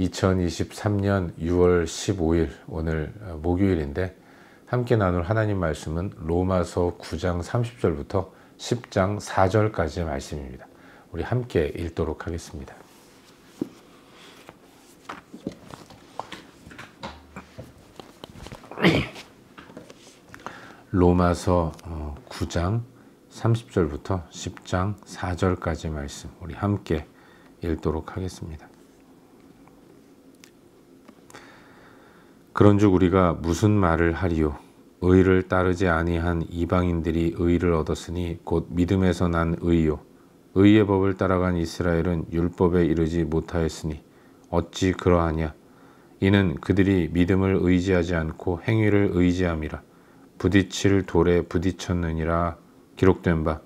2023년 6월 15일 오늘 어, 목요일인데 함께 나눌 하나님 말씀은 로마서 9장 30절부터 10장 4절까지의 말씀입니다. 우리 함께 읽도록 하겠습니다. 로마서 9장 어, 30절부터 10장 4절까지 말씀 우리 함께 읽도록 하겠습니다. 그런즉 우리가 무슨 말을 하리요? 의를 따르지 아니한 이방인들이 의를 얻었으니 곧 믿음에서 난 의요. 의의 법을 따라간 이스라엘은 율법에 이르지 못하였으니 어찌 그러하냐? 이는 그들이 믿음을 의지하지 않고 행위를 의지함이라. 부딪힐 돌에 부딪혔느니라 기록된 바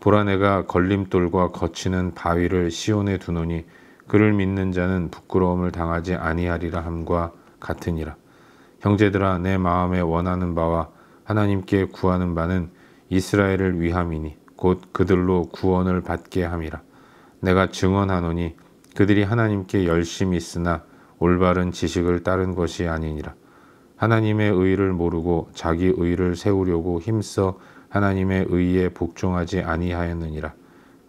보라 내가 걸림돌과 거치는 바위를 시온에 두노니 그를 믿는 자는 부끄러움을 당하지 아니하리라 함과 같으니라. 형제들아 내 마음에 원하는 바와 하나님께 구하는 바는 이스라엘을 위함이니 곧 그들로 구원을 받게 함이라. 내가 증언하노니 그들이 하나님께 열심히 있으나 올바른 지식을 따른 것이 아니니라. 하나님의 의를 모르고 자기 의를 세우려고 힘써 하나님의 의에 복종하지 아니하였느니라.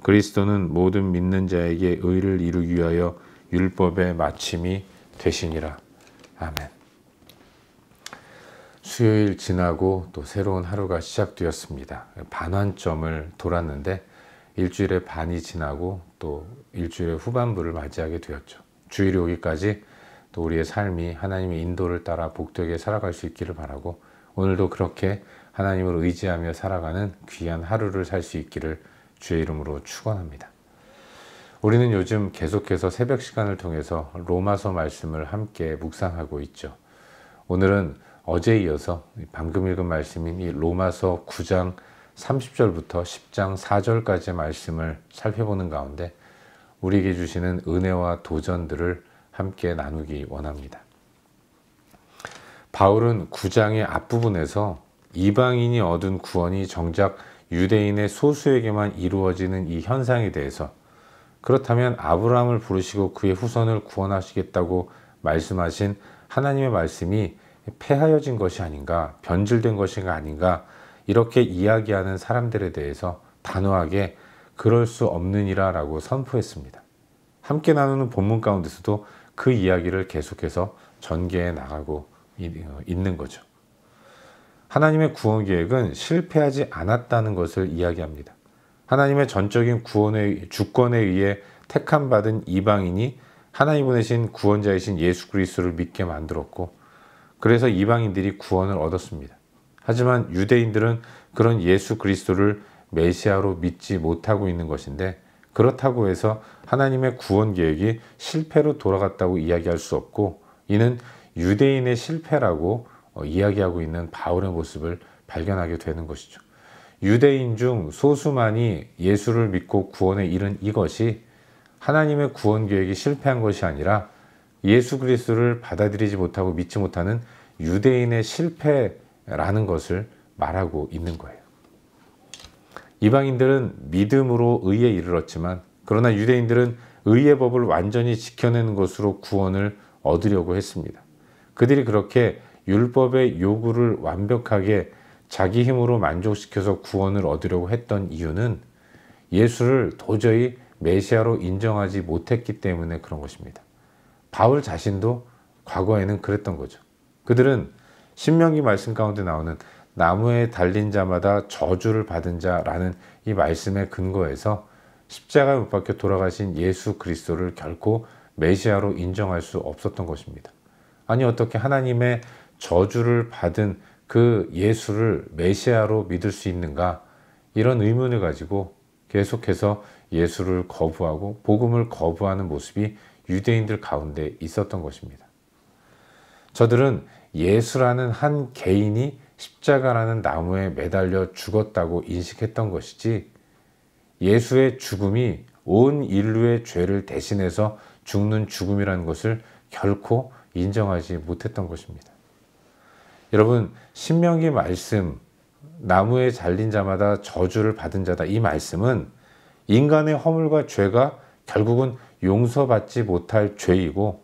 그리스도는 모든 믿는 자에게 의를 이루기 위하여 율법의 마침이 되시니라. 아멘. 수요일 지나고 또 새로운 하루가 시작되었습니다. 반환점을 돌았는데 일주일의 반이 지나고 또 일주일의 후반부를 맞이하게 되었죠. 주일이 오기까지 또 우리의 삶이 하나님의 인도를 따라 복되게 살아갈 수 있기를 바라고 오늘도 그렇게 하나님을 의지하며 살아가는 귀한 하루를 살 수 있기를 주의 이름으로 축원합니다. 우리는 요즘 계속해서 새벽 시간을 통해서 로마서 말씀을 함께 묵상하고 있죠. 오늘은 어제에 이어서 방금 읽은 말씀인 이 로마서 9장 30절부터 10장 4절까지의 말씀을 살펴보는 가운데 우리에게 주시는 은혜와 도전들을 함께 나누기 원합니다. 바울은 9장의 앞부분에서 이방인이 얻은 구원이 정작 유대인의 소수에게만 이루어지는 이 현상에 대해서 그렇다면 아브라함을 부르시고 그의 후손을 구원하시겠다고 말씀하신 하나님의 말씀이 폐하여진 것이 아닌가, 변질된 것이 아닌가, 이렇게 이야기하는 사람들에 대해서 단호하게 그럴 수 없느니라 라고 선포했습니다. 함께 나누는 본문 가운데서도 그 이야기를 계속해서 전개해 나가고 어, 있는 거죠. 하나님의 구원 계획은 실패하지 않았다는 것을 이야기합니다. 하나님의 전적인 구원의 주권에 의해 택함 받은 이방인이 하나님 보내신 구원자이신 예수 그리스도를 믿게 만들었고 그래서 이방인들이 구원을 얻었습니다. 하지만 유대인들은 그런 예수 그리스도를 메시아로 믿지 못하고 있는 것인데 그렇다고 해서 하나님의 구원 계획이 실패로 돌아갔다고 이야기할 수 없고 이는 유대인의 실패라고 어, 이야기하고 있는 바울의 모습을 발견하게 되는 것이죠. 유대인 중 소수만이 예수를 믿고 구원에 이른 이것이 하나님의 구원 계획이 실패한 것이 아니라 예수 그리스도를 받아들이지 못하고 믿지 못하는 유대인의 실패라는 것을 말하고 있는 거예요. 이방인들은 믿음으로 의에 이르렀지만 그러나 유대인들은 의의 법을 완전히 지켜내는 것으로 구원을 얻으려고 했습니다. 그들이 그렇게 율법의 요구를 완벽하게 자기 힘으로 만족시켜서 구원을 얻으려고 했던 이유는 예수를 도저히 메시아로 인정하지 못했기 때문에 그런 것입니다. 바울 자신도 과거에는 그랬던 거죠. 그들은 신명기 말씀 가운데 나오는 나무에 달린 자마다 저주를 받은 자라는 이 말씀의 근거에서 십자가에 못 박혀 돌아가신 예수 그리스도를 결코 메시아로 인정할 수 없었던 것입니다. 아니 어떻게 하나님의 저주를 받은 그 예수를 메시아로 믿을 수 있는가 이런 의문을 가지고 계속해서 예수를 거부하고 복음을 거부하는 모습이 유대인들 가운데 있었던 것입니다. 저들은 예수라는 한 개인이 십자가라는 나무에 매달려 죽었다고 인식했던 것이지 예수의 죽음이 온 인류의 죄를 대신해서 죽는 죽음이라는 것을 결코 인정하지 못했던 것입니다. 여러분, 신명기 말씀, 나무에 잘린 자마다 저주를 받은 자다 이 말씀은 인간의 허물과 죄가 결국은 용서받지 못할 죄이고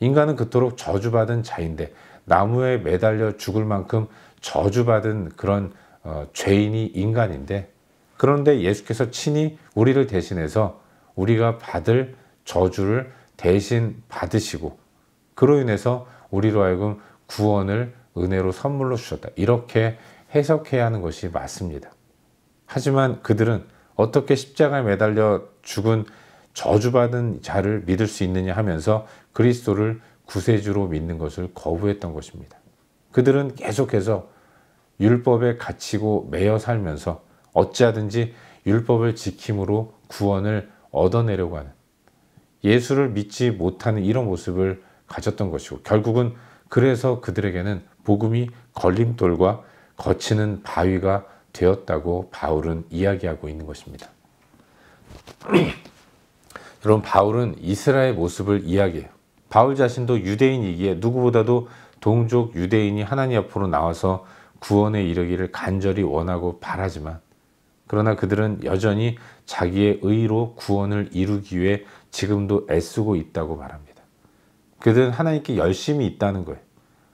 인간은 그토록 저주받은 자인데 나무에 매달려 죽을 만큼 저주받은 그런 어, 죄인이 인간인데 그런데 예수께서 친히 우리를 대신해서 우리가 받을 저주를 대신 받으시고 그로 인해서 우리로 하여금 구원을 은혜로 선물로 주셨다. 이렇게 해석해야 하는 것이 맞습니다. 하지만 그들은 어떻게 십자가에 매달려 죽은 저주받은 자를 믿을 수 있느냐 하면서 그리스도를 구세주로 믿는 것을 거부했던 것입니다. 그들은 계속해서 율법에 갇히고 매여 살면서 어찌하든지 율법을 지킴으로 구원을 얻어내려고 하는 예수를 믿지 못하는 이런 모습을 가졌던 것이고 결국은 그래서 그들에게는 복음이 걸림돌과 거치는 바위가 되었다고 바울은 이야기하고 있는 것입니다. 여러 바울은 이스라엘 모습을 이야기해요. 바울 자신도 유대인이기에 누구보다도 동족 유대인이 하나님 앞으로 나와서 구원에 이르기를 간절히 원하고 바라지만 그러나 그들은 여전히 자기의 의로 구원을 이루기 위해 지금도 애쓰고 있다고 말합니다. 그들은 하나님께 열심히 있다는 거예요.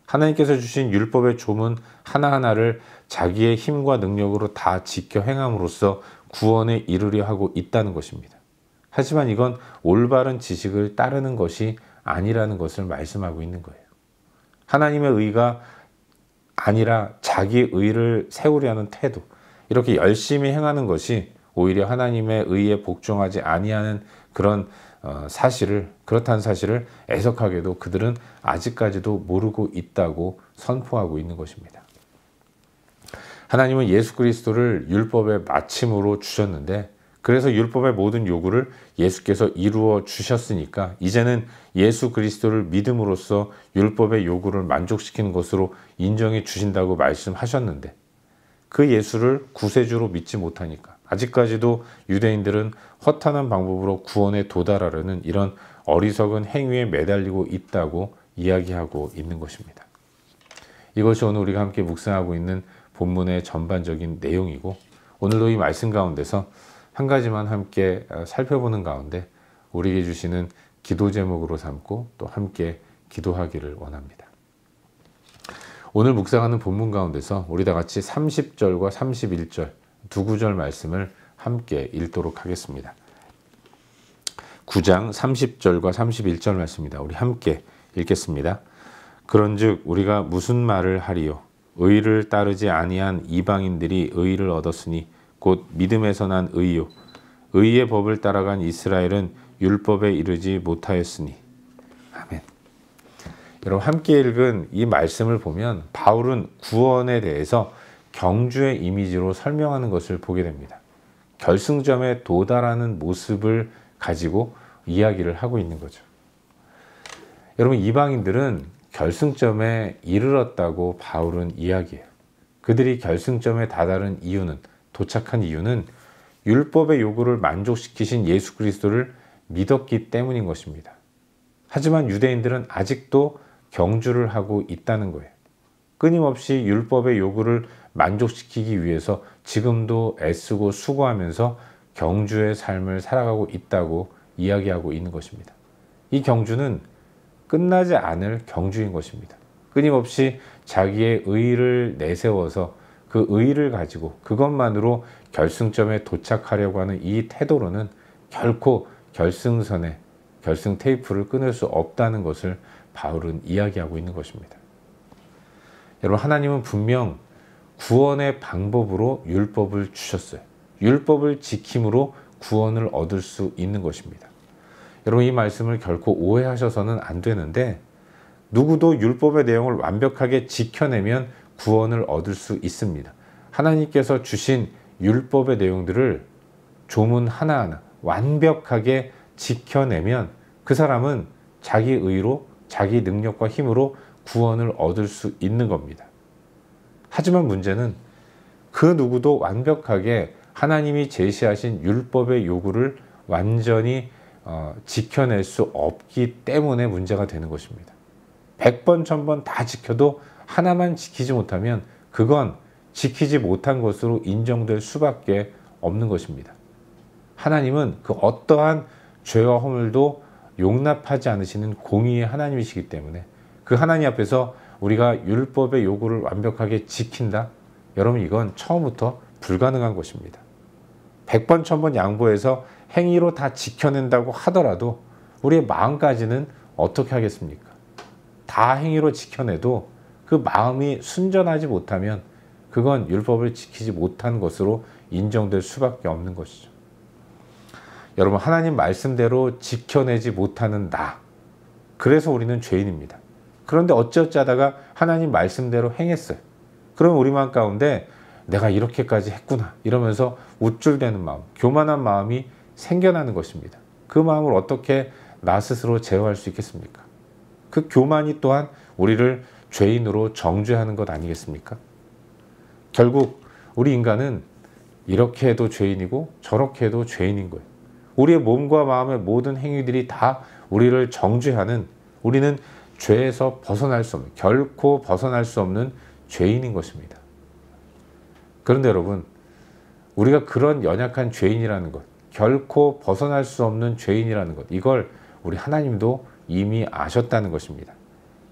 하나님께서 주신 율법의 조문 하나하나를 자기의 힘과 능력으로 다 지켜 행함으로써 구원에 이르려 하고 있다는 것입니다. 하지만 이건 올바른 지식을 따르는 것이 아니라는 것을 말씀하고 있는 거예요. 하나님의 의가 아니라 자기 의를 세우려는 태도 이렇게 열심히 행하는 것이 오히려 하나님의 의에 복종하지 아니하는 그런 어, 사실을 그렇다는 사실을 애석하게도 그들은 아직까지도 모르고 있다고 선포하고 있는 것입니다. 하나님은 예수 그리스도를 율법의 마침으로 주셨는데 그래서 율법의 모든 요구를 예수께서 이루어 주셨으니까 이제는 예수 그리스도를 믿음으로써 율법의 요구를 만족시키는 것으로 인정해 주신다고 말씀하셨는데 그 예수를 구세주로 믿지 못하니까 아직까지도 유대인들은 허탄한 방법으로 구원에 도달하려는 이런 어리석은 행위에 매달리고 있다고 이야기하고 있는 것입니다. 이것이 오늘 우리가 함께 묵상하고 있는 본문의 전반적인 내용이고 오늘도 이 말씀 가운데서 한 가지만 함께 어, 살펴보는 가운데 우리에게 주시는 기도 제목으로 삼고 또 함께 기도하기를 원합니다. 오늘 묵상하는 본문 가운데서 우리 다 같이 30절과 31절 두 구절 말씀을 함께 읽도록 하겠습니다. 9장 30절과 31절 말씀입니다. 우리 함께 읽겠습니다. 그런즉 우리가 무슨 말을 하리요 의를 따르지 아니한 이방인들이 의를 얻었으니 곧 믿음에서 난 의요 의의 법을 따라간 이스라엘은 율법에 이르지 못하였으니 아멘. 여러분 함께 읽은 이 말씀을 보면 바울은 구원에 대해서 경주의 이미지로 설명하는 것을 보게 됩니다. 결승점에 도달하는 모습을 가지고 이야기를 하고 있는 거죠. 여러분 이방인들은 결승점에 이르렀다고 바울은 이야기해요. 그들이 결승점에 다다른 이유는 도착한 이유는 율법의 요구를 만족시키신 예수 그리스도를 믿었기 때문인 것입니다. 하지만 유대인들은 아직도 경주를 하고 있다는 거예요. 끊임없이 율법의 요구를 만족시키기 위해서 지금도 애쓰고 수고하면서 경주의 삶을 살아가고 있다고 이야기하고 있는 것입니다. 이 경주는 끝나지 않을 경주인 것입니다. 끊임없이 자기의 의의를 내세워서 그 의의를 가지고 그것만으로 결승점에 도착하려고 하는 이 태도로는 결코 결승선에 결승 테이프를 끊을 수 없다는 것을 바울은 이야기하고 있는 것입니다. 여러분 하나님은 분명 구원의 방법으로 율법을 주셨어요. 율법을 지킴으로 구원을 얻을 수 있는 것입니다. 여러분 이 말씀을 결코 오해하셔서는 안 되는데 누구도 율법의 내용을 완벽하게 지켜내면 구원을 얻을 수 있습니다. 하나님께서 주신 율법의 내용들을 조문 하나하나 완벽하게 지켜내면 그 사람은 자기 의로 자기 능력과 힘으로 구원을 얻을 수 있는 겁니다. 하지만 문제는 그 누구도 완벽하게 하나님이 제시하신 율법의 요구를 완전히 어, 지켜낼 수 없기 때문에 문제가 되는 것입니다. 100번, 1000번 다 지켜도 하나만 지키지 못하면 그건 지키지 못한 것으로 인정될 수밖에 없는 것입니다. 하나님은 그 어떠한 죄와 허물도 용납하지 않으시는 공의의 하나님이시기 때문에 그 하나님 앞에서 우리가 율법의 요구를 완벽하게 지킨다? 여러분 이건 처음부터 불가능한 것입니다. 1번1번 양보해서 행위로 다 지켜낸다고 하더라도 우리의 마음까지는 어떻게 하겠습니까? 다 행위로 지켜내도 그 마음이 순전하지 못하면 그건 율법을 지키지 못한 것으로 인정될 수밖에 없는 것이죠. 여러분 하나님 말씀대로 지켜내지 못하는 나 그래서 우리는 죄인입니다. 그런데 어찌어찌다가 하나님 말씀대로 행했어요. 그럼 우리 마 가운데 내가 이렇게까지 했구나 이러면서 우쭐대는 마음, 교만한 마음이 생겨나는 것입니다. 그 마음을 어떻게 나 스스로 제어할 수 있겠습니까? 그 교만이 또한 우리를 죄인으로 정죄하는 것 아니겠습니까? 결국 우리 인간은 이렇게 해도 죄인이고 저렇게 해도 죄인인 거예요. 우리의 몸과 마음의 모든 행위들이 다 우리를 정죄하는 우리는 죄에서 벗어날 수 없는 결코 벗어날 수 없는 죄인인 것입니다. 그런데 여러분 우리가 그런 연약한 죄인이라는 것 결코 벗어날 수 없는 죄인이라는 것 이걸 우리 하나님도 이미 아셨다는 것입니다.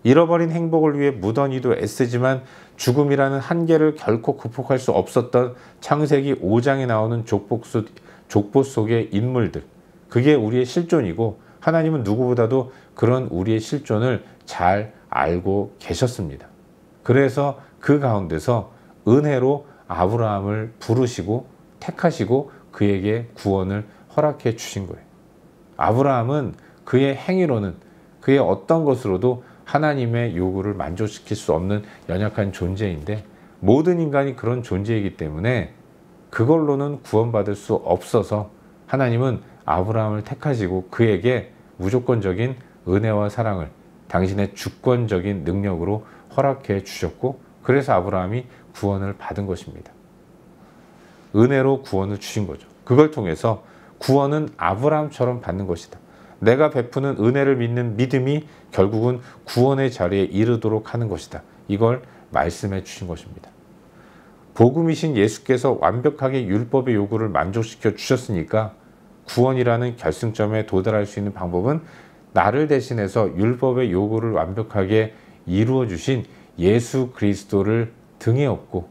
잃어버린 행복을 위해 무던히도 애쓰지만 죽음이라는 한계를 결코 극복할 수 없었던 창세기 5장에 나오는 족복수, 족보 속의 인물들. 그게 우리의 실존이고 하나님은 누구보다도 그런 우리의 실존을 잘 알고 계셨습니다. 그래서 그 가운데서 은혜로 아브라함을 부르시고 택하시고 그에게 구원을 허락해 주신 거예요. 아브라함은 그의 행위로는 그의 어떤 것으로도 하나님의 요구를 만족시킬 수 없는 연약한 존재인데 모든 인간이 그런 존재이기 때문에 그걸로는 구원받을 수 없어서 하나님은 아브라함을 택하시고 그에게 무조건적인 은혜와 사랑을 당신의 주권적인 능력으로 허락해 주셨고 그래서 아브라함이 구원을 받은 것입니다. 은혜로 구원을 주신 거죠. 그걸 통해서 구원은 아브라함처럼 받는 것이다. 내가 베푸는 은혜를 믿는 믿음이 결국은 구원의 자리에 이르도록 하는 것이다. 이걸 말씀해 주신 것입니다. 복음이신 예수께서 완벽하게 율법의 요구를 만족시켜 주셨으니까 구원이라는 결승점에 도달할 수 있는 방법은 나를 대신해서 율법의 요구를 완벽하게 이루어 주신 예수 그리스도를 등에 업고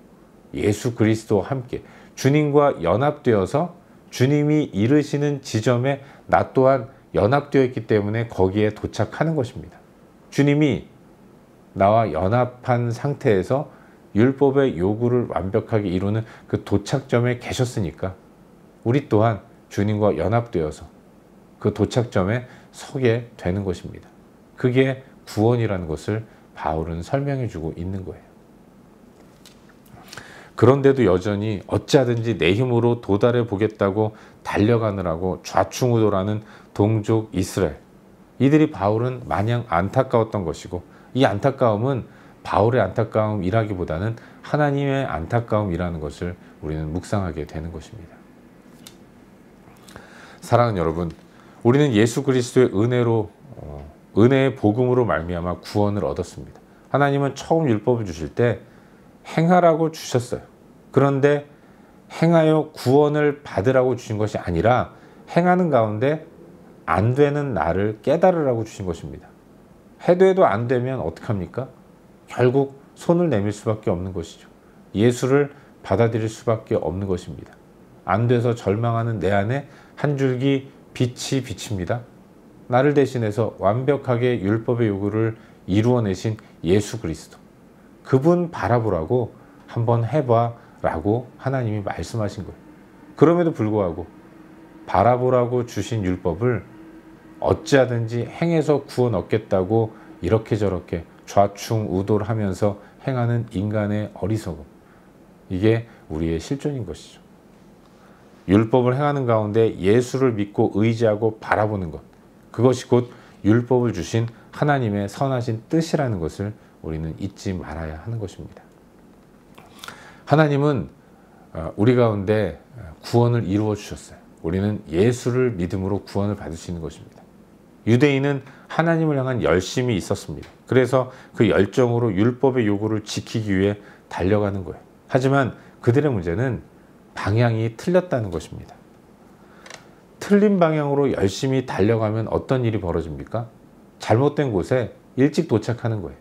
예수 그리스도와 함께 주님과 연합되어서 주님이 이르시는 지점에 나 또한 연합되어 있기 때문에 거기에 도착하는 것입니다. 주님이 나와 연합한 상태에서 율법의 요구를 완벽하게 이루는 그 도착점에 계셨으니까 우리 또한 주님과 연합되어서 그 도착점에 서게 되는 것입니다. 그게 구원이라는 것을 바울은 설명해 주고 있는 거예요. 그런데도 여전히 어찌하든지 내 힘으로 도달해 보겠다고 달려가느라고 좌충우돌하는 동족 이스라엘 이들이 바울은 마냥 안타까웠던 것이고 이 안타까움은 바울의 안타까움이라기보다는 하나님의 안타까움이라는 것을 우리는 묵상하게 되는 것입니다. 사랑하는 여러분, 우리는 예수 그리스도의 은혜로 어, 은혜의 복음으로 말미암아 구원을 얻었습니다. 하나님은 처음 율법을 주실 때 행하라고 주셨어요. 그런데 행하여 구원을 받으라고 주신 것이 아니라 행하는 가운데 안 되는 나를 깨달으라고 주신 것입니다. 해도 해도 안 되면 어떡합니까? 결국 손을 내밀 수밖에 없는 것이죠. 예수를 받아들일 수밖에 없는 것입니다. 안 돼서 절망하는 내 안에 한 줄기 빛이 비칩니다. 나를 대신해서 완벽하게 율법의 요구를 이루어내신 예수 그리스도. 그분 바라보라고 한번 해봐 라고 하나님이 말씀하신 거예요. 그럼에도 불구하고 바라보라고 주신 율법을 어찌하든지 행해서 구원 얻겠다고 이렇게 저렇게 좌충우돌 하면서 행하는 인간의 어리석음. 이게 우리의 실존인 것이죠. 율법을 행하는 가운데 예수를 믿고 의지하고 바라보는 것. 그것이 곧 율법을 주신 하나님의 선하신 뜻이라는 것을 우리는 잊지 말아야 하는 것입니다. 하나님은 어, 우리 가운데 구원을 이루어 주셨어요. 우리는 예수를 믿음으로 구원을 받을 수 있는 것입니다. 유대인은 하나님을 향한 열심이 있었습니다. 그래서 그 열정으로 율법의 요구를 지키기 위해 달려가는 거예요. 하지만 그들의 문제는 방향이 틀렸다는 것입니다. 틀린 방향으로 열심히 달려가면 어떤 일이 벌어집니까? 잘못된 곳에 일찍 도착하는 거예요.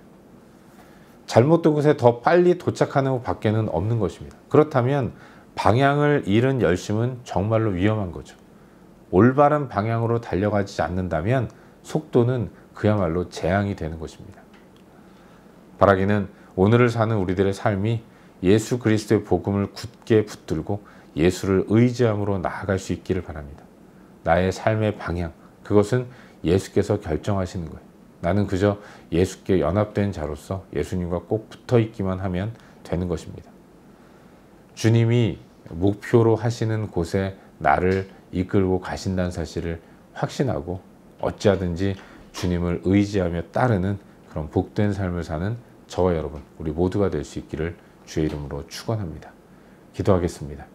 잘못된 곳에 더 빨리 도착하는 것밖에는 없는 것입니다. 그렇다면 방향을 잃은 열심은 정말로 위험한 거죠. 올바른 방향으로 달려가지 않는다면 속도는 그야말로 재앙이 되는 것입니다. 바라기는 오늘을 사는 우리들의 삶이 예수 그리스도의 복음을 굳게 붙들고 예수를 의지함으로 나아갈 수 있기를 바랍니다. 나의 삶의 방향, 그것은 예수께서 결정하시는 거예요. 나는 그저 예수께 연합된 자로서 예수님과 꼭 붙어 있기만 하면 되는 것입니다. 주님이 목표로 하시는 곳에 나를 이끌고 가신다는 사실을 확신하고 어찌하든지 주님을 의지하며 따르는 그런 복된 삶을 사는 저와 여러분 우리 모두가 될 수 있기를 주의 이름으로 축원합니다. 기도하겠습니다.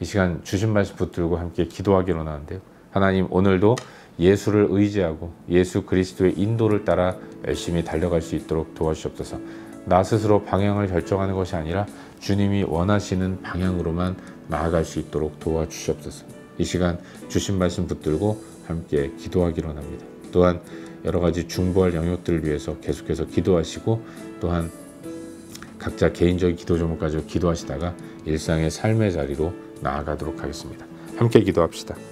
이 시간 주신 말씀 붙들고 함께 기도하기로 하는데요. 하나님 오늘도 예수를 의지하고 예수 그리스도의 인도를 따라 열심히 달려갈 수 있도록 도와주옵소서. 나 스스로 방향을 결정하는 것이 아니라 주님이 원하시는 방향으로만 나아갈 수 있도록 도와주시옵소서. 이 시간 주신 말씀 붙들고 함께 기도하기로 합니다. 또한 여러 가지 중보할 영역들을 위해서 계속해서 기도하시고 또한 각자 개인적인 기도 제목 가지고 기도하시다가 일상의 삶의 자리로 나아가도록 하겠습니다. 함께 기도합시다.